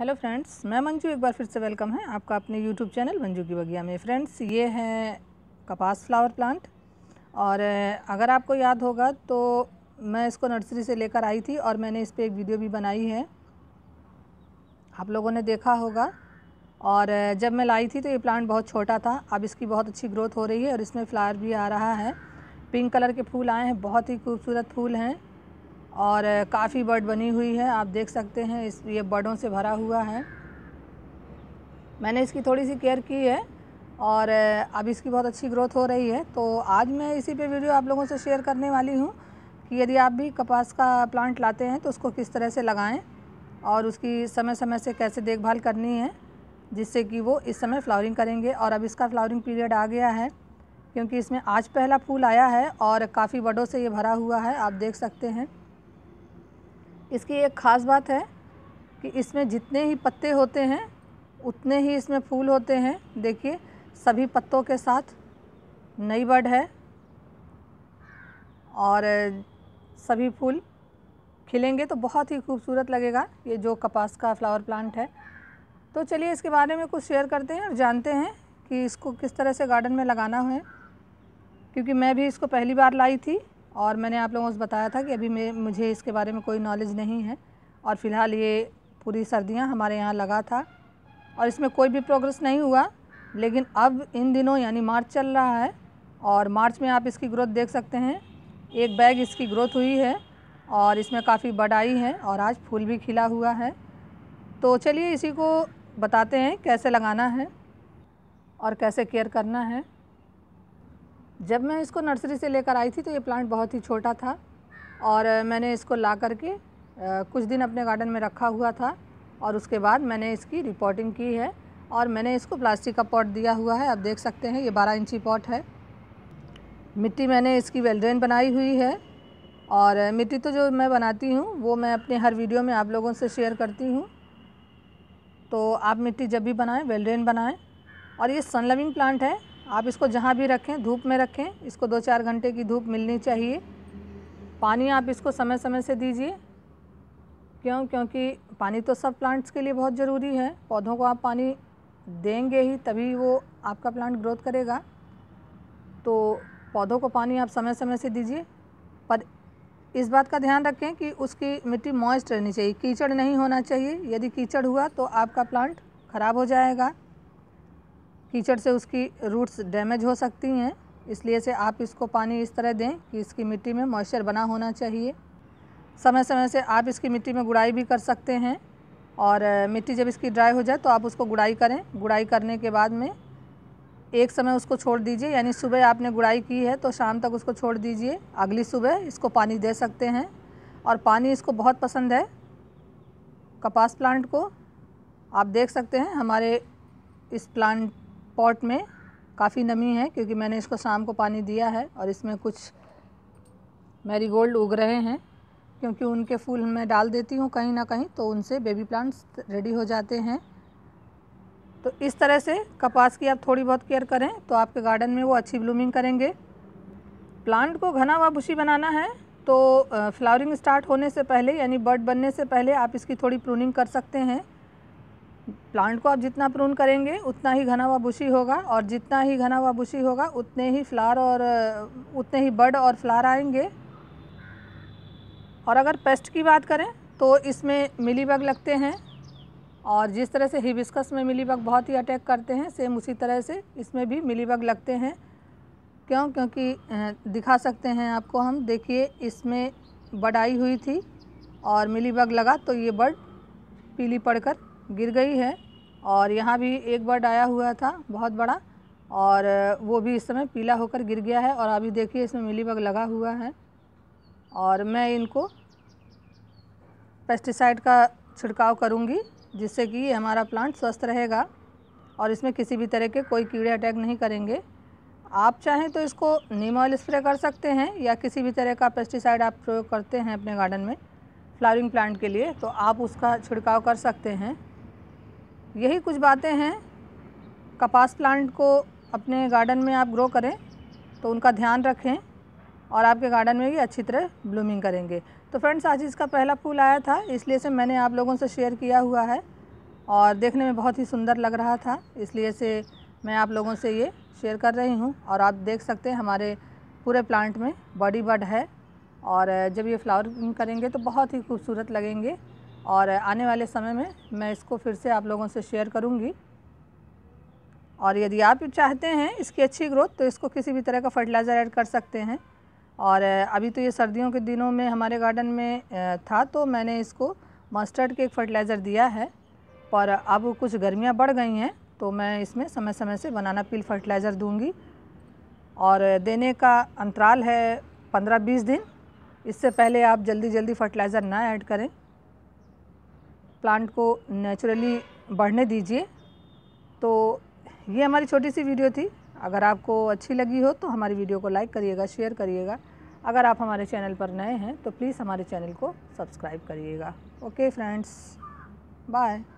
hello friends मैं मंजू एक बार फिर से वेलकम है आपका अपने यूट्यूब चैनल मंजू की बगिया में फ्रेंड्स ये है कपास फ्लावर प्लांट और अगर आपको याद होगा तो मैं इसको नर्सरी से लेकर आई थी और मैंने इस पर एक वीडियो भी बनाई है आप लोगों ने देखा होगा और जब मैं लाई थी तो ये प्लांट बहुत छोटा था अब इसकी बहुत अच्छी ग्रोथ हो रही है और इसमें फ्लावर भी आ रहा है पिंक कलर के फूल आए हैं बहुत ही खूबसूरत फूल हैं और काफ़ी बर्ड बनी हुई है आप देख सकते हैं इस ये बर्डों से भरा हुआ है मैंने इसकी थोड़ी सी केयर की है और अब इसकी बहुत अच्छी ग्रोथ हो रही है तो आज मैं इसी पे वीडियो आप लोगों से शेयर करने वाली हूँ कि यदि आप भी कपास का प्लांट लाते हैं तो उसको किस तरह से लगाएं और उसकी समय समय से कैसे देखभाल करनी है जिससे कि वो इस समय फ्लावरिंग करेंगे और अब इसका फ्लावरिंग पीरियड आ गया है क्योंकि इसमें आज पहला फूल आया है और काफ़ी बड़ों से ये भरा हुआ है आप देख सकते हैं इसकी एक ख़ास बात है कि इसमें जितने ही पत्ते होते हैं उतने ही इसमें फूल होते हैं देखिए सभी पत्तों के साथ नई बर्ड है और सभी फूल खिलेंगे तो बहुत ही खूबसूरत लगेगा ये जो कपास का फ्लावर प्लांट है तो चलिए इसके बारे में कुछ शेयर करते हैं और जानते हैं कि इसको किस तरह से गार्डन में लगाना है क्योंकि मैं भी इसको पहली बार लाई थी और मैंने आप लोगों से बताया था कि अभी मैं मुझे इसके बारे में कोई नॉलेज नहीं है और फ़िलहाल ये पूरी सर्दियाँ हमारे यहाँ लगा था और इसमें कोई भी प्रोग्रेस नहीं हुआ लेकिन अब इन दिनों यानी मार्च चल रहा है और मार्च में आप इसकी ग्रोथ देख सकते हैं एक बैग इसकी ग्रोथ हुई है और इसमें काफ़ी बढ़ाई आई है और आज फूल भी खिला हुआ है तो चलिए इसी को बताते हैं कैसे लगाना है और कैसे केयर करना है जब मैं इसको नर्सरी से लेकर आई थी तो ये प्लांट बहुत ही छोटा था और मैंने इसको ला करके कुछ दिन अपने गार्डन में रखा हुआ था और उसके बाद मैंने इसकी रिपोर्टिंग की है और मैंने इसको प्लास्टिक का पॉट दिया हुआ है आप देख सकते हैं ये बारह इंची पॉट है मिट्टी मैंने इसकी वेलड्रेन बनाई हुई है और मिट्टी तो जो मैं बनाती हूँ वो मैं अपने हर वीडियो में आप लोगों से शेयर करती हूँ तो आप मिट्टी जब भी बनाएं वेलड्रेन बनाएं और ये सनलविंग प्लांट है आप इसको जहाँ भी रखें धूप में रखें इसको दो चार घंटे की धूप मिलनी चाहिए पानी आप इसको समय समय से दीजिए क्यों क्योंकि पानी तो सब प्लांट्स के लिए बहुत ज़रूरी है पौधों को आप पानी देंगे ही तभी वो आपका प्लांट ग्रोथ करेगा तो पौधों को पानी आप समय समय से दीजिए पर इस बात का ध्यान रखें कि उसकी मिट्टी मॉइस्ट रहनी चाहिए कीचड़ नहीं होना चाहिए यदि कीचड़ हुआ तो आपका प्लांट ख़राब हो जाएगा कीचड़ से उसकी रूट्स डैमेज हो सकती हैं इसलिए से आप इसको पानी इस तरह दें कि इसकी मिट्टी में मॉइस्चर बना होना चाहिए समय समय से आप इसकी मिट्टी में गुड़ाई भी कर सकते हैं और मिट्टी जब इसकी ड्राई हो जाए तो आप उसको गुड़ाई करें गुड़ाई करने के बाद में एक समय उसको छोड़ दीजिए यानी सुबह आपने गुड़ाई की है तो शाम तक उसको छोड़ दीजिए अगली सुबह इसको पानी दे सकते हैं और पानी इसको बहुत पसंद है कपास प्लांट को आप देख सकते हैं हमारे इस प्लांट पॉट में काफ़ी नमी है क्योंकि मैंने इसको शाम को पानी दिया है और इसमें कुछ मैरीगोल्ड उग रहे हैं क्योंकि उनके फूल मैं डाल देती हूँ कहीं ना कहीं तो उनसे बेबी प्लांट्स रेडी हो जाते हैं तो इस तरह से कपास की आप थोड़ी बहुत केयर करें तो आपके गार्डन में वो अच्छी ब्लूमिंग करेंगे प्लांट को घना व भूसी बनाना है तो फ्लावरिंग स्टार्ट होने से पहले यानी बर्ड बनने से पहले आप इसकी थोड़ी प्रूनिंग कर सकते हैं प्लांट को आप जितना प्रून करेंगे उतना ही घना व बुशी होगा और जितना ही घना व बुशी होगा उतने ही फ्लार और उतने ही बर्ड और फ्लार आएंगे और अगर पेस्ट की बात करें तो इसमें मिलीबग लगते हैं और जिस तरह से हिबिस्कस में मिलीबग बहुत ही अटैक करते हैं सेम उसी तरह से इसमें भी मिलीबग लगते हैं क्यों क्योंकि दिखा सकते हैं आपको हम देखिए इसमें बड़ आई हुई थी और मिलीबग लगा तो ये बर्ड पीली पड़कर गिर गई है और यहाँ भी एक बर्ड आया हुआ था बहुत बड़ा और वो भी इस समय पीला होकर गिर गया है और अभी देखिए इसमें मिली बग लगा हुआ है और मैं इनको पेस्टिसाइड का छिड़काव करूँगी जिससे कि हमारा प्लांट स्वस्थ रहेगा और इसमें किसी भी तरह के कोई कीड़े अटैक नहीं करेंगे आप चाहें तो इसको नीम ऑयल स्प्रे कर सकते हैं या किसी भी तरह का पेस्टिसाइड आप प्रयोग करते हैं अपने गार्डन में फ्लावरिंग प्लांट के लिए तो आप उसका छिड़काव कर सकते हैं यही कुछ बातें हैं कपास प्लांट को अपने गार्डन में आप ग्रो करें तो उनका ध्यान रखें और आपके गार्डन में भी अच्छी तरह ब्लूमिंग करेंगे तो फ्रेंड्स आज इसका पहला फूल आया था इसलिए से मैंने आप लोगों से शेयर किया हुआ है और देखने में बहुत ही सुंदर लग रहा था इसलिए से मैं आप लोगों से ये शेयर कर रही हूँ और आप देख सकते हैं हमारे पूरे प्लांट में बॉडी बड है और जब ये फ्लावरिंग करेंगे तो बहुत ही खूबसूरत लगेंगे और आने वाले समय में मैं इसको फिर से आप लोगों से शेयर करूँगी और यदि आप चाहते हैं इसकी अच्छी ग्रोथ तो इसको किसी भी तरह का फर्टिलाइज़र ऐड कर सकते हैं और अभी तो ये सर्दियों के दिनों में हमारे गार्डन में था तो मैंने इसको मस्टर्ड के एक फर्टिलाइज़र दिया है पर अब कुछ गर्मियाँ बढ़ गई हैं तो मैं इसमें समय समय से बनाना पील फर्टिलाइज़र दूंगी और देने का अंतराल है पंद्रह बीस दिन इससे पहले आप जल्दी जल्दी फर्टिलाइज़र ना ऐड करें प्लांट को नेचुरली बढ़ने दीजिए तो ये हमारी छोटी सी वीडियो थी अगर आपको अच्छी लगी हो तो हमारी वीडियो को लाइक करिएगा शेयर करिएगा अगर आप हमारे चैनल पर नए हैं तो प्लीज़ हमारे चैनल को सब्सक्राइब करिएगा ओके फ्रेंड्स बाय